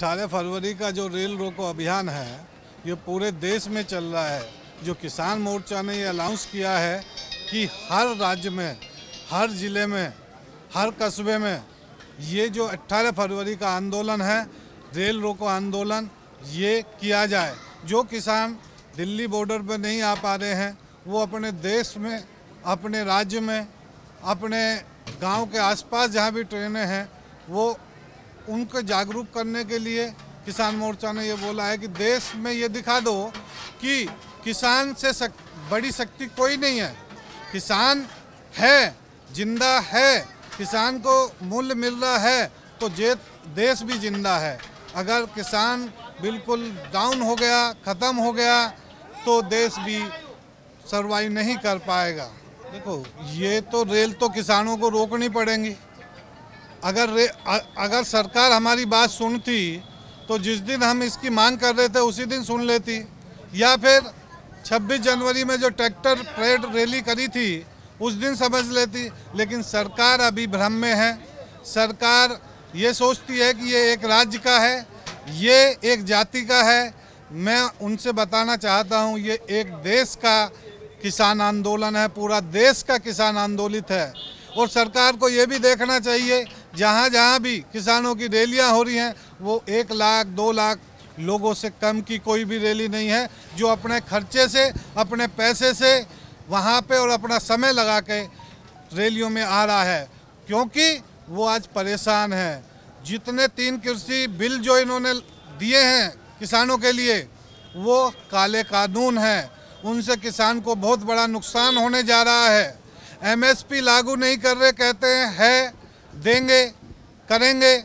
अट्ठारह फरवरी का जो रेल रोको अभियान है ये पूरे देश में चल रहा है जो किसान मोर्चा ने ये अनाउंस किया है कि हर राज्य में हर ज़िले में हर कस्बे में ये जो 18 फरवरी का आंदोलन है रेल रोको आंदोलन ये किया जाए जो किसान दिल्ली बॉर्डर पर नहीं आ पा रहे हैं वो अपने देश में अपने राज्य में अपने गांव के आसपास जहां भी ट्रेनें हैं वो उनको जागरूक करने के लिए किसान मोर्चा ने ये बोला है कि देश में ये दिखा दो कि किसान से सक, बड़ी शक्ति कोई नहीं है किसान है जिंदा है किसान को मूल्य मिल रहा है तो जे देश भी जिंदा है अगर किसान बिल्कुल डाउन हो गया ख़त्म हो गया तो देश भी सर्वाइव नहीं कर पाएगा देखो ये तो रेल तो किसानों को रोकनी पड़ेंगी अगर रे, अ, अगर सरकार हमारी बात सुनती तो जिस दिन हम इसकी मांग कर रहे थे उसी दिन सुन लेती या फिर 26 जनवरी में जो ट्रैक्टर परेड रैली करी थी उस दिन समझ लेती लेकिन सरकार अभी भ्रम में है सरकार ये सोचती है कि ये एक राज्य का है ये एक जाति का है मैं उनसे बताना चाहता हूँ ये एक देश का किसान आंदोलन है पूरा देश का किसान आंदोलित है और सरकार को ये भी देखना चाहिए जहाँ जहाँ भी किसानों की रैलियाँ हो रही हैं वो एक लाख दो लाख लोगों से कम की कोई भी रैली नहीं है जो अपने खर्चे से अपने पैसे से वहाँ पे और अपना समय लगा के रैलियों में आ रहा है क्योंकि वो आज परेशान है जितने तीन कृषि बिल जो इन्होंने दिए हैं किसानों के लिए वो काले कानून हैं उनसे किसान को बहुत बड़ा नुकसान होने जा रहा है एमएसपी लागू नहीं कर रहे कहते हैं है देंगे करेंगे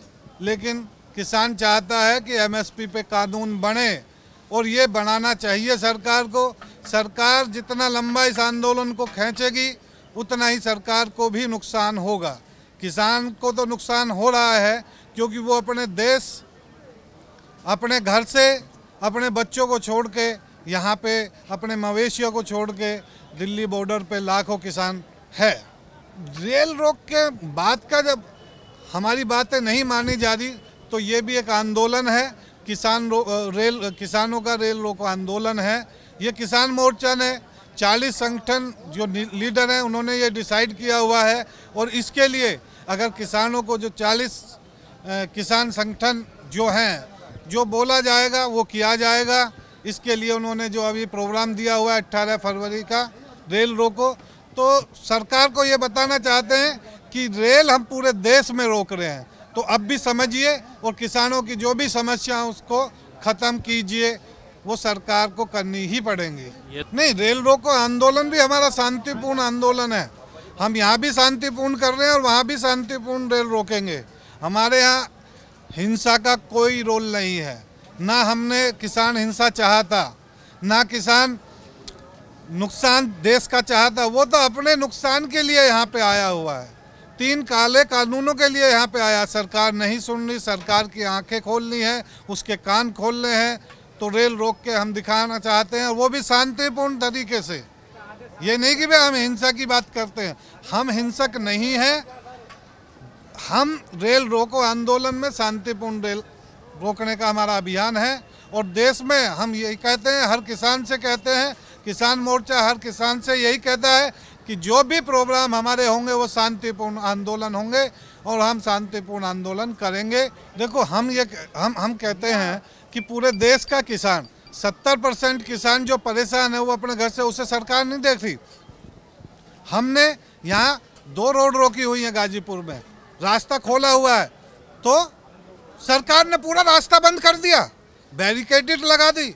लेकिन किसान चाहता है कि एमएसपी पे कानून बने और ये बनाना चाहिए सरकार को सरकार जितना लंबा इस आंदोलन को खींचेगी उतना ही सरकार को भी नुकसान होगा किसान को तो नुकसान हो रहा है क्योंकि वो अपने देश अपने घर से अपने बच्चों को छोड़ के यहाँ पे अपने मवेशियों को छोड़ के दिल्ली बॉर्डर पे लाखों किसान है जेल रोक के बाद का जब हमारी बातें नहीं मानी जा रही तो ये भी एक आंदोलन है किसान रेल किसानों का रेल रोको आंदोलन है ये किसान मोर्चा ने 40 संगठन जो लीडर हैं उन्होंने ये डिसाइड किया हुआ है और इसके लिए अगर किसानों को जो 40 किसान संगठन जो हैं जो बोला जाएगा वो किया जाएगा इसके लिए उन्होंने जो अभी प्रोग्राम दिया हुआ है अट्ठारह फरवरी का रेल रोको तो सरकार को ये बताना चाहते हैं कि रेल हम पूरे देश में रोक रहे हैं तो अब भी समझिए और किसानों की जो भी समस्या उसको ख़त्म कीजिए वो सरकार को करनी ही पड़ेंगी नहीं रेल रोको आंदोलन भी हमारा शांतिपूर्ण आंदोलन है हम यहाँ भी शांतिपूर्ण कर रहे हैं और वहाँ भी शांतिपूर्ण रेल रोकेंगे हमारे यहाँ हिंसा का कोई रोल नहीं है ना हमने किसान हिंसा चाहता था ना किसान नुकसान देश का चाहता वो तो अपने नुकसान के लिए यहाँ पे आया हुआ है तीन काले कानूनों के लिए यहाँ पे आया सरकार नहीं सुन रही सरकार की आंखें खोलनी है उसके कान खोलने हैं तो रेल रोक के हम दिखाना चाहते हैं वो भी शांतिपूर्ण तरीके से ये नहीं कि भाई हम हिंसा की बात करते हैं हम हिंसक नहीं हैं हम रेल रोको आंदोलन में शांतिपूर्ण रेल रोकने का हमारा अभियान है और देश में हम यही कहते हैं हर किसान से कहते हैं किसान मोर्चा हर किसान से यही कहता है कि जो भी प्रोग्राम हमारे होंगे वो शांतिपूर्ण आंदोलन होंगे और हम शांतिपूर्ण आंदोलन करेंगे देखो हम ये हम हम कहते हैं कि पूरे देश का किसान सत्तर परसेंट किसान जो परेशान है वो अपने घर से उसे सरकार नहीं देख रही हमने यहाँ दो रोड रोकी हुई है गाजीपुर में रास्ता खोला हुआ है तो सरकार ने पूरा रास्ता बंद कर दिया बैरिकेडेड लगा दी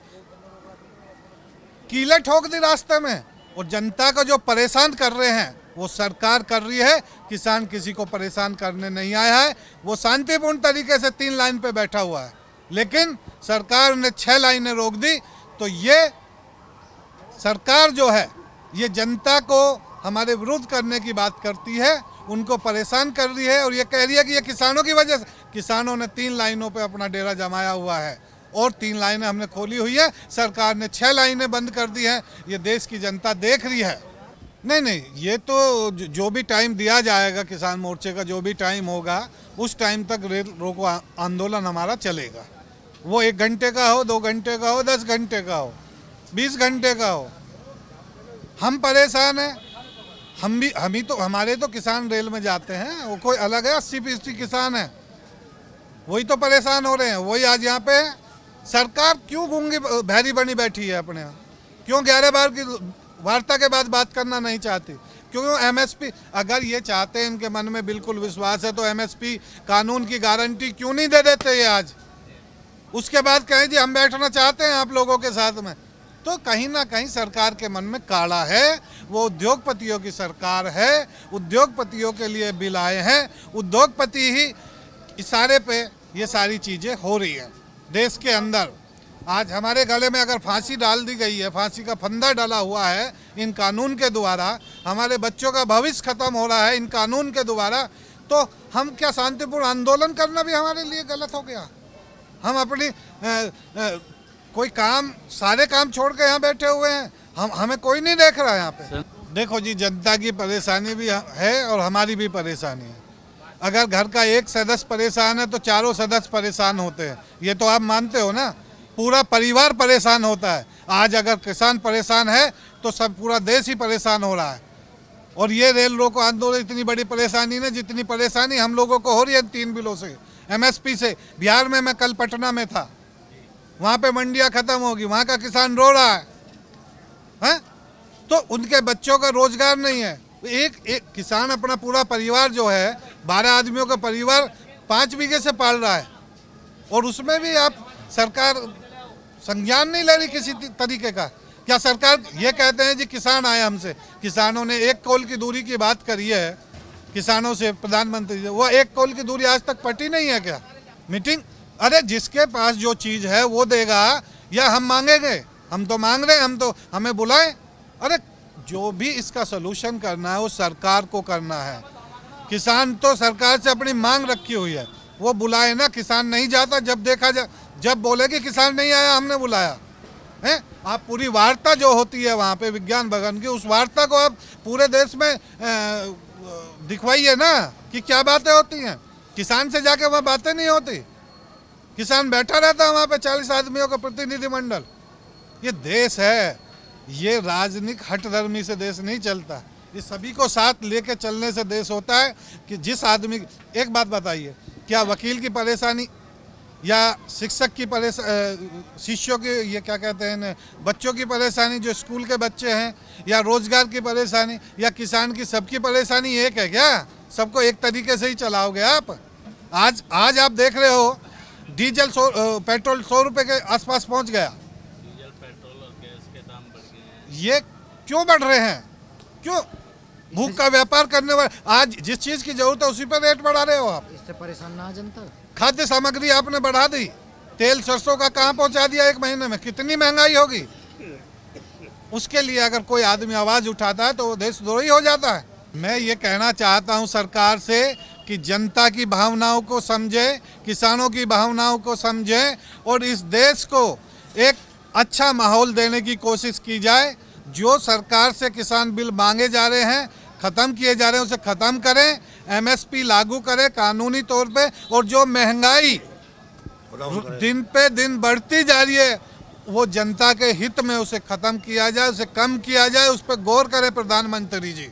कीले ठोक दी रास्ते में और जनता को जो परेशान कर रहे हैं वो सरकार कर रही है किसान किसी को परेशान करने नहीं आया है वो शांतिपूर्ण तरीके से तीन लाइन पे बैठा हुआ है लेकिन सरकार ने छः लाइनें रोक दी तो ये सरकार जो है ये जनता को हमारे विरुद्ध करने की बात करती है उनको परेशान कर रही है और ये कह रही है कि ये किसानों की वजह से किसानों ने तीन लाइनों पे अपना डेरा जमाया हुआ है और तीन लाइनें हमने खोली हुई है सरकार ने छह लाइनें बंद कर दी हैं ये देश की जनता देख रही है नहीं नहीं ये तो जो भी टाइम दिया जाएगा किसान मोर्चे का जो भी टाइम होगा उस टाइम तक रेल रोको आंदोलन हमारा चलेगा वो एक घंटे का हो दो घंटे का हो दस घंटे का हो बीस घंटे का हो हम परेशान हैं हम भी हम ही तो हमारे तो किसान रेल में जाते हैं वो कोई अलग है अस्सी फीसदी किसान है वही तो परेशान हो रहे हैं वही आज यहाँ पे सरकार क्यों गूंगी भैरी बनी बैठी है अपने यहाँ क्यों ग्यारह बार की वार्ता के बाद बात करना नहीं चाहती क्योंकि एमएसपी अगर ये चाहते हैं इनके मन में बिल्कुल विश्वास है तो एमएसपी कानून की गारंटी क्यों नहीं दे देते ये आज उसके बाद कहें जी हम बैठना चाहते हैं आप लोगों के साथ में तो कहीं ना कहीं सरकार के मन में काड़ा है वो उद्योगपतियों की सरकार है उद्योगपतियों के लिए बिल आए हैं उद्योगपति ही इशारे पे ये सारी चीज़ें हो रही हैं देश के अंदर आज हमारे गले में अगर फांसी डाल दी गई है फांसी का फंदा डाला हुआ है इन कानून के द्वारा हमारे बच्चों का भविष्य खत्म हो रहा है इन कानून के द्वारा तो हम क्या शांतिपूर्ण आंदोलन करना भी हमारे लिए गलत हो गया हम अपनी आ, आ, कोई काम सारे काम छोड़ के यहाँ बैठे हुए हैं हम हमें कोई नहीं देख रहा है यहाँ पे देखो जी जनता की परेशानी भी है और हमारी भी परेशानी है अगर घर का एक सदस्य परेशान है तो चारों सदस्य परेशान होते हैं ये तो आप मानते हो ना पूरा परिवार परेशान होता है आज अगर किसान परेशान है तो सब पूरा देश ही परेशान हो रहा है और ये रेल रोको आंदोलन इतनी बड़ी परेशानी ना जितनी परेशानी हम लोगों को हो रही है तीन बिलों से एमएसपी से बिहार में मैं कल पटना में था वहाँ पे मंडियाँ ख़त्म होगी वहाँ का किसान रो रहा है हैं हाँ? तो उनके बच्चों का रोज़गार नहीं है एक एक किसान अपना पूरा परिवार जो है बारह आदमियों का परिवार पाँच बीघे से पाल रहा है और उसमें भी आप सरकार संज्ञान नहीं ले रही किसी तरीके का क्या सरकार ये कहते हैं जी किसान आए हमसे किसानों ने एक कॉल की दूरी की बात करी है किसानों से प्रधानमंत्री वो एक कॉल की दूरी आज तक पटी नहीं है क्या मीटिंग अरे जिसके पास जो चीज़ है वो देगा या हम मांगेंगे हम तो मांग रहे हैं हम तो हमें बुलाएं अरे जो भी इसका सोलूशन करना है वो सरकार को करना है किसान तो सरकार से अपनी मांग रखी हुई है वो बुलाए ना किसान नहीं जाता जब देखा जा जब बोले कि किसान नहीं आया हमने बुलाया है आप पूरी वार्ता जो होती है वहाँ पे विज्ञान भवन की उस वार्ता को आप पूरे देश में दिखवाइए ना कि क्या बातें होती हैं किसान से जाके वहाँ बातें नहीं होती किसान बैठा रहता है वहाँ पे चालीस आदमियों का प्रतिनिधिमंडल ये देश है ये राजनीतिक हट धर्मी से देश नहीं चलता ये सभी को साथ लेके चलने से देश होता है कि जिस आदमी एक बात बताइए क्या वकील की परेशानी या शिक्षक की परेशानी शिष्यों की ये क्या कहते हैं बच्चों की परेशानी जो स्कूल के बच्चे हैं या रोजगार की परेशानी या किसान की सबकी परेशानी एक है क्या सबको एक तरीके से ही चलाओगे आप आज आज आप देख रहे हो डीजल सौ पेट्रोल सौ रुपये के आसपास पहुंच गया ये क्यों बढ़ रहे हैं क्यों भूख का व्यापार करने वाले आज जिस चीज की जरूरत है उसी पर रेट बढ़ा रहे हो आप इससे परेशान ना जनता खाद्य सामग्री आपने बढ़ा दी तेल सरसों का कहाँ पहुँचा दिया एक महीने में कितनी महंगाई होगी उसके लिए अगर कोई आदमी आवाज उठाता है तो वो देशद्रोही हो जाता है मैं ये कहना चाहता हूँ सरकार से कि जनता की भावनाओं को समझे किसानों की भावनाओं को समझे और इस देश को एक अच्छा माहौल देने की कोशिश की जाए जो सरकार से किसान बिल मांगे जा रहे हैं ख़त्म किए जा रहे हैं उसे ख़त्म करें एमएसपी लागू करें कानूनी तौर पे और जो महंगाई दिन पे दिन बढ़ती जा रही है वो जनता के हित में उसे ख़त्म किया जाए उसे कम किया जाए उस पर गौर करें प्रधानमंत्री जी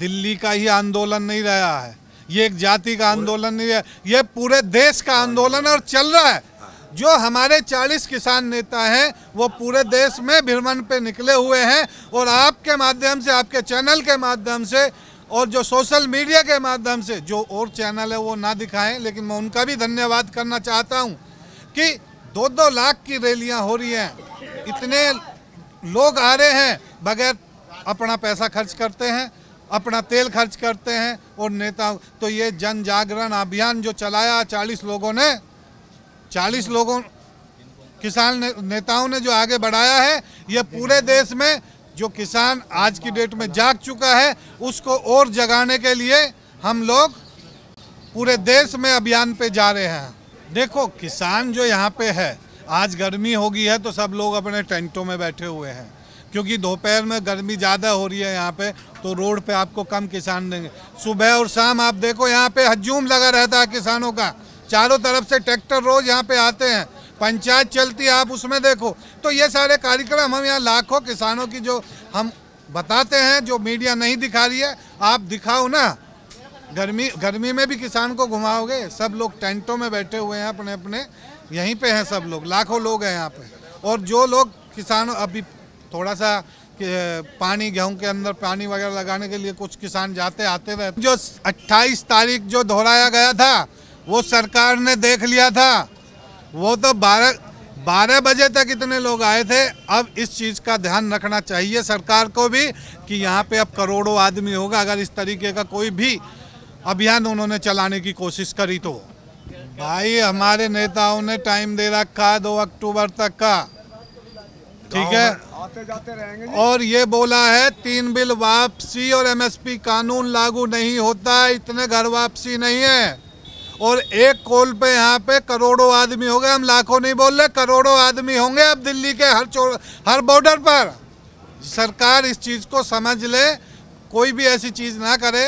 दिल्ली का ही आंदोलन नहीं रहा है ये एक जाति का आंदोलन नहीं है ये पूरे देश का आंदोलन और चल रहा है जो हमारे 40 किसान नेता हैं वो पूरे देश में भ्रमण पे निकले हुए हैं और आपके माध्यम से आपके चैनल के माध्यम से और जो सोशल मीडिया के माध्यम से जो और चैनल है वो ना दिखाएं लेकिन मैं उनका भी धन्यवाद करना चाहता हूं कि दो दो लाख की रैलियां हो रही हैं इतने लोग आ रहे हैं बगैर अपना पैसा खर्च करते हैं अपना तेल खर्च करते हैं और नेता तो ये जन जागरण अभियान जो चलाया चालीस लोगों ने चालीस लोगों किसान ने, नेताओं ने जो आगे बढ़ाया है ये पूरे देश में जो किसान आज की डेट में जाग चुका है उसको और जगाने के लिए हम लोग पूरे देश में अभियान पे जा रहे हैं देखो किसान जो यहाँ पे है आज गर्मी होगी है तो सब लोग अपने टेंटों में बैठे हुए हैं क्योंकि दोपहर में गर्मी ज़्यादा हो रही है यहाँ पे तो रोड पे आपको कम किसान देंगे सुबह और शाम आप देखो यहाँ पे हजूम लगा रहता है किसानों का चारों तरफ से ट्रैक्टर रोज यहाँ पे आते हैं पंचायत चलती है आप उसमें देखो तो ये सारे कार्यक्रम हम यहाँ लाखों किसानों की जो हम बताते हैं जो मीडिया नहीं दिखा रही है आप दिखाओ ना गर्मी गर्मी में भी किसान को घुमाओगे सब लोग टेंटों में बैठे हुए हैं अपने अपने यहीं पे हैं सब लोग लाखों लोग हैं यहाँ पे और जो लोग किसान अभी थोड़ा सा पानी गेहूं के अंदर पानी वगैरह लगाने के लिए कुछ किसान जाते आते रहते जो 28 तारीख जो दोहराया गया था वो सरकार ने देख लिया था वो तो बारह बारह बजे तक इतने लोग आए थे अब इस चीज़ का ध्यान रखना चाहिए सरकार को भी कि यहाँ पे अब करोड़ों आदमी होगा अगर इस तरीके का कोई भी अभियान उन्होंने चलाने की कोशिश करी तो भाई हमारे नेताओं ने टाइम दे रखा दो अक्टूबर तक का ठीक है आते जाते रहेंगे और ये बोला है तीन बिल वापसी और एमएसपी कानून लागू नहीं होता इतने घर वापसी नहीं है और एक कॉल पे यहाँ पे करोड़ों आदमी हो गए हम लाखों नहीं बोल रहे करोड़ों आदमी होंगे अब दिल्ली के हर चोर हर बॉर्डर पर सरकार इस चीज़ को समझ ले कोई भी ऐसी चीज़ ना करे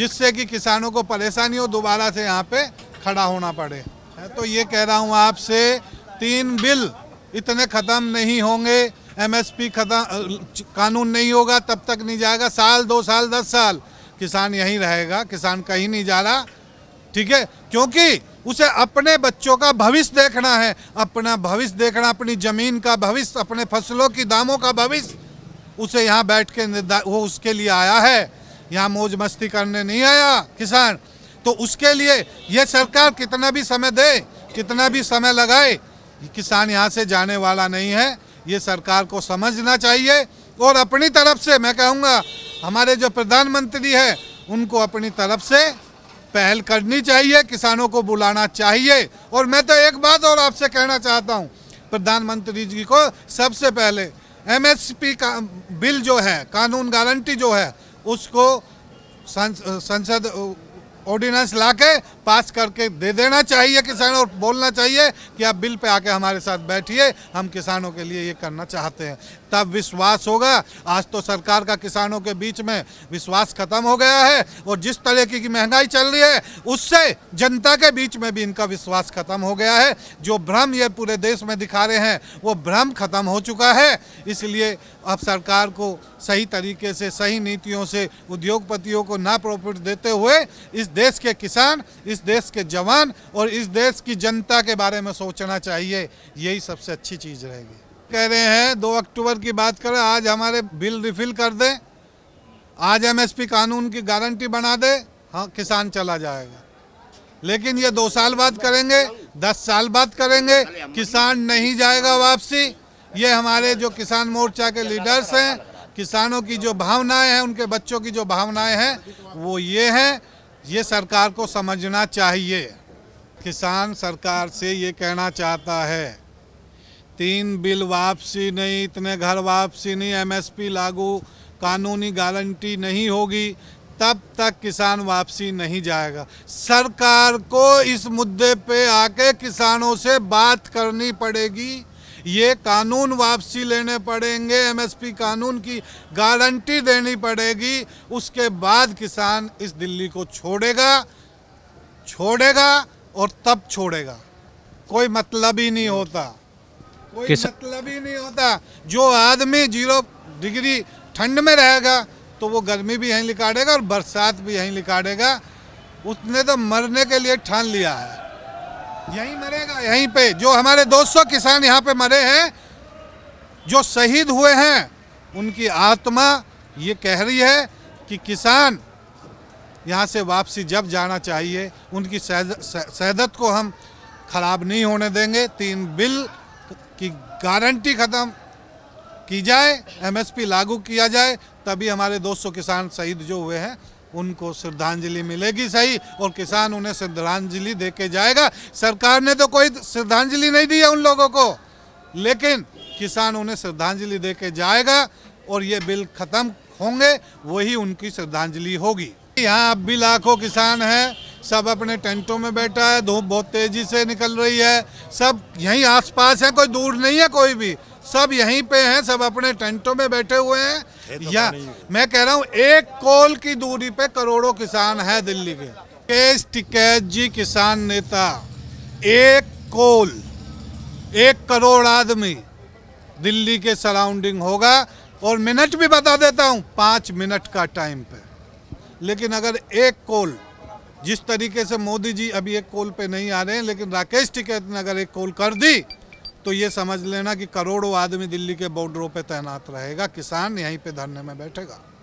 जिससे कि किसानों को परेशानी हो दोबारा से यहाँ पे खड़ा होना पड़े तो ये कह रहा हूँ आपसे तीन बिल इतने ख़त्म नहीं होंगे एमएसपी खत्म कानून नहीं होगा तब तक नहीं जाएगा साल दो साल दस साल किसान यहीं रहेगा किसान कहीं नहीं जा रहा ठीक है क्योंकि उसे अपने बच्चों का भविष्य देखना है अपना भविष्य देखना अपनी ज़मीन का भविष्य अपने फसलों की दामों का भविष्य उसे यहाँ बैठ के वो उसके लिए आया है यहाँ मौज मस्ती करने नहीं आया किसान तो उसके लिए ये सरकार कितना भी समय दे कितना भी समय लगाए किसान यहाँ से जाने वाला नहीं है ये सरकार को समझना चाहिए और अपनी तरफ से मैं कहूँगा हमारे जो प्रधानमंत्री है उनको अपनी तरफ से पहल करनी चाहिए किसानों को बुलाना चाहिए और मैं तो एक बात और आपसे कहना चाहता हूँ प्रधानमंत्री जी को सबसे पहले एमएसपी का बिल जो है कानून गारंटी जो है उसको संसद ऑर्डिनेंस ला के पास करके दे देना चाहिए किसानों और बोलना चाहिए कि आप बिल पे आके हमारे साथ बैठिए हम किसानों के लिए ये करना चाहते हैं तब विश्वास होगा आज तो सरकार का किसानों के बीच में विश्वास खत्म हो गया है और जिस तरह की महंगाई चल रही है उससे जनता के बीच में भी इनका विश्वास खत्म हो गया है जो भ्रम ये पूरे देश में दिखा रहे हैं वो भ्रम खत्म हो चुका है इसलिए अब सरकार को सही तरीके से सही नीतियों से उद्योगपतियों को ना प्रॉफिट देते हुए इस देश के किसान इस देश के जवान और इस देश की जनता के बारे में सोचना चाहिए यही सबसे अच्छी चीज़ रहेगी कह रहे हैं दो अक्टूबर की बात करें आज हमारे बिल रिफिल कर दें आज एमएसपी कानून की गारंटी बना दे हाँ किसान चला जाएगा लेकिन ये दो साल बाद करेंगे दस साल बाद करेंगे किसान नहीं जाएगा वापसी ये हमारे जो किसान मोर्चा के लीडर्स हैं किसानों की जो भावनाएं हैं उनके बच्चों की जो भावनाएं हैं वो ये हैं ये सरकार को समझना चाहिए किसान सरकार से ये कहना चाहता है तीन बिल वापसी नहीं इतने घर वापसी नहीं एमएसपी लागू कानूनी गारंटी नहीं होगी तब तक किसान वापसी नहीं जाएगा सरकार को इस मुद्दे पे आके किसानों से बात करनी पड़ेगी ये कानून वापसी लेने पड़ेंगे एमएसपी कानून की गारंटी देनी पड़ेगी उसके बाद किसान इस दिल्ली को छोड़ेगा छोड़ेगा और तब छोड़ेगा कोई मतलब ही नहीं होता कोई मतलब ही नहीं होता जो आदमी जीरो डिग्री ठंड में रहेगा तो वो गर्मी भी यहीं लिकाड़ेगा और बरसात भी यहीं लिकाड़ेगा उसने तो मरने के लिए ठान लिया है यहीं मरेगा यहीं पे जो हमारे 200 किसान यहाँ पे मरे हैं जो शहीद हुए हैं उनकी आत्मा ये कह रही है कि किसान यहाँ से वापसी जब जाना चाहिए उनकी शहदत को हम ख़राब नहीं होने देंगे तीन बिल कि गारंटी ख़त्म की जाए एमएसपी लागू किया जाए तभी हमारे 200 किसान शहीद जो हुए हैं उनको श्रद्धांजलि मिलेगी सही और किसान उन्हें श्रद्धांजलि दे के जाएगा सरकार ने तो कोई श्रद्धांजलि नहीं दी है उन लोगों को लेकिन किसान उन्हें श्रद्धांजलि दे के जाएगा और ये बिल ख़त्म होंगे वही उनकी श्रद्धांजलि होगी यहाँ अब भी लाखों किसान हैं सब अपने टेंटों में बैठा है धूप बहुत तेज़ी से निकल रही है सब यहीं आसपास है कोई दूर नहीं है कोई भी सब यहीं पे हैं सब अपने टेंटों में बैठे हुए हैं तो या मैं कह रहा हूँ एक कोल की दूरी पे करोड़ों किसान है दिल्ली के केस टिकैत जी किसान नेता एक कोल एक करोड़ आदमी दिल्ली के सराउंडिंग होगा और मिनट भी बता देता हूँ पाँच मिनट का टाइम पे लेकिन अगर एक कोल जिस तरीके से मोदी जी अभी एक कॉल पे नहीं आ रहे हैं लेकिन राकेश टिकैत ने अगर एक कॉल कर दी तो ये समझ लेना कि करोड़ों आदमी दिल्ली के बॉर्डरों पे तैनात रहेगा किसान यहीं पे धरने में बैठेगा